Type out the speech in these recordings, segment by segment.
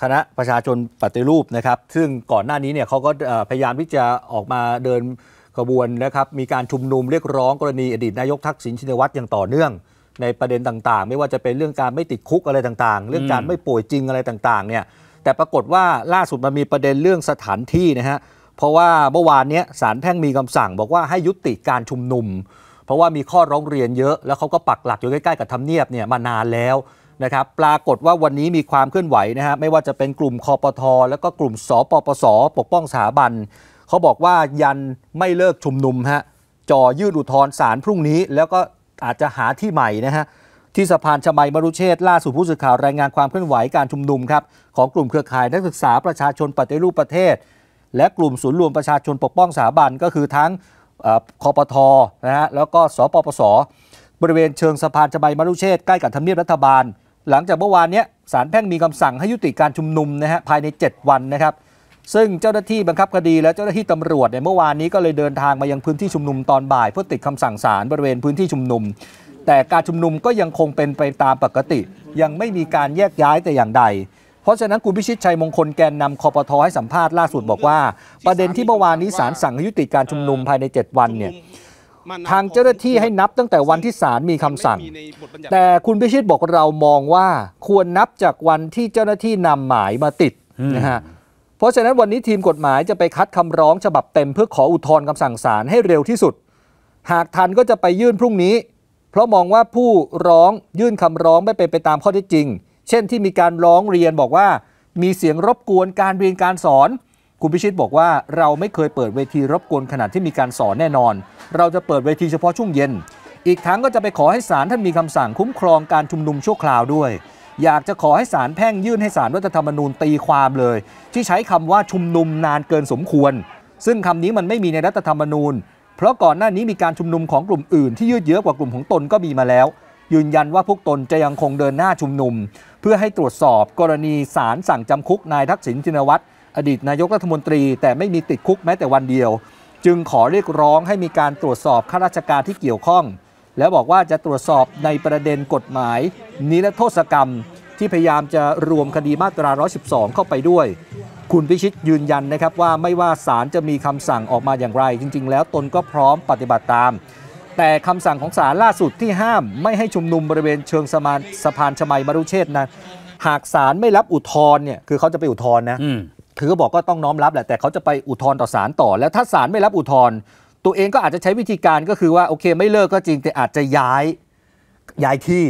คณะประชาชนปฏิรูปนะครับ ซึ่งก่อนหน้านี้เนี่ยเขาก็พยายามที่จะออกมาเดินขบวนนะครับ มีการชุมนุมเรียกร้องกรณีอดีตนายกทักษิณชินวัตรอย่างต่อเนื่อง ในประเด็นต่างๆ ไม่ว่าจะเป็นเรื่องการไม่ติดคุกอะไรต่างๆ เรื่องการไม่ป่วยจริงอะไรต่างๆเนี่ยแต่ปรากฏว่าล่าสุดมันมีประเด็นเรื่องสถานที่นะฮะเพราะว่าเมื่อวานนี้สารแพ่งมีคำสั่ง บอกว่าให้ยุติการชุมนุม เพราะว่ามีข้อร้องเรียนเยอะ แล้วเขาก็ปักหลักอยู่ใกล้ ๆ กับทำเนียบเนี่ยมานานแล้วนะครับ ปรากฏว่าวันนี้มีความเคลื่อนไหวนะฮะ ไม่ว่าจะเป็นกลุ่มคอปทอแล้วก็กลุ่มสปปสปกป้องสถาบัน เขาบอกว่ายันไม่เลิกชุมนุมฮะ จ่อยื่นอุทธรณ์ศาลพรุ่งนี้ แล้วก็อาจจะหาที่ใหม่นะฮะ ที่สะพานชมัยมรุเชษล่าสุดผู้สื่อข่าว รายงานความเคลื่อนไหวการชุมนุม ครับ ของกลุ่มเครือข่าย นักศึกษาประชาชนปฏิรูปประเทศ และกลุ่มศูนย์รวมประชาชนปกป้องสถาบันก็คือทั้งคอปทอนะฮะแล้วก็สปปสบริเวณเชิงสะพานชมัยมรุเชษใกล้กับทำเนียบรัฐบาลหลังจากเมื่อวานนี้สารแพ่งมีคำสั่งให้ยุติการชุมนุมนะฮะภายใน 7 วันนะครับ ซึ่งเจ้าหน้าที่บังคับคดีและเจ้าหน้าที่ตำรวจเนี่ยเมื่อวานนี้ก็เลยเดินทางมายังพื้นที่ชุมนุมตอนบ่ายเพื่อติดคำสั่งศาลบริเวณพื้นที่ชุมนุม แต่การชุมนุมก็ยังคงเป็นไปตามปกติ ยังไม่มีการแยกย้ายแต่อย่างใด เพราะฉะนั้นคุณพิชิตชัยมงคลแกนนำคอปทให้สัมภาษณ์ล่าสุดบอกว่า ประเด็นที่เมื่อวานนี้ศาลสั่งยุติการชุมนุมภายใน 7 วันเนี่ยทางเจ้าหน้าที่ให้นับตั้งแต่วันที่ศาลมีคำสั่ง แต่คุณพิชิตบอกเรามองว่าควรนับจากวันที่เจ้าหน้าที่นำหมายมาติดนะฮะ เพราะฉะนั้นวันนี้ทีมกฎหมายจะไปคัดคำร้อง ฉบับเต็มเพื่อขออุทธรณ์คำสั่งศาลให้เร็วที่สุด หากทันก็จะไปยื่นพรุ่งนี้ เพราะมองว่าผู้ร้องยื่นคำร้องไม่เป็นไปตามข้อเท็จจริง เช่นที่มีการร้องเรียนบอกว่ามีเสียงรบกวนการเรียนการสอนคุณพิชิตบอกว่าเราไม่เคยเปิดเวทีรบกวนขนาดที่มีการสอนแน่นอน เราจะเปิดเวทีเฉพาะช่วงเย็น อีกทั้งก็จะไปขอให้ศาลท่านมีคำสั่งคุ้มครองการชุมนุมชั่วคราวด้วยอยากจะขอให้ศาลแพ่งยื่นให้ศาลรัฐธรรมนูญตีความเลย ที่ใช้คำว่าชุมนุมนานเกินสมควร ซึ่งคำนี้มันไม่มีในรัฐธรรมนูญ เพราะก่อนหน้านี้มีการชุมนุมของกลุ่มอื่นที่ยืดเยื้อกว่ากลุ่มของตนก็มีมาแล้ว ยืนยันว่าพวกตนจะยังคงเดินหน้าชุมนุม เพื่อให้ตรวจสอบกรณีศาลสั่งจำคุกนายทักษิณชินวัตรอดีตนายกรัฐมนตรีแต่ไม่มีติดคุกแม้แต่วันเดียว จึงขอเรียกร้องให้มีการตรวจสอบข้าราชการที่เกี่ยวข้อง แล้วบอกว่าจะตรวจสอบในประเด็นกฎหมาย นิรโทษกรรมที่พยายามจะรวมคดีมาตรา 112 เข้าไปด้วย คุณพิชิตยืนยันนะครับว่าไม่ว่าศาลจะมีคำสั่งออกมาอย่างไรจริงๆ แล้วตนก็พร้อมปฏิบัติตาม แต่คำสั่งของศาลล่าสุดที่ห้ามไม่ให้ชุมนุมบริเวณเชิงสะพานสะพานชมัยมรุเชษนะหากศาลไม่รับอุทธรณ์เนี่ยคือเขาจะไปอุทธรณ์นะคือก็บอกก็ต้องน้อมรับแหละ แต่เขาจะไปอุทธรณ์ต่อศาลต่อ แล้วถ้าศาลไม่รับอุทธรณ์ตัวเองก็อาจจะใช้วิธีการก็คือว่าโอเคไม่เลิกก็จริง แต่อาจจะย้ายย้ายที่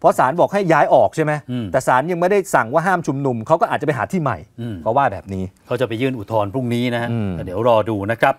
เพราะศาลบอกให้ย้ายออกใช่ไหมแต่ศาลยังไม่ได้สั่งว่าห้ามชุมนุม เขาก็อาจจะไปหาที่ใหม่ เพราะว่าแบบนี้เขาจะไปยื่นอุทธรณ์พรุ่งนี้นะฮะเดี๋ยวรอดูนะครับ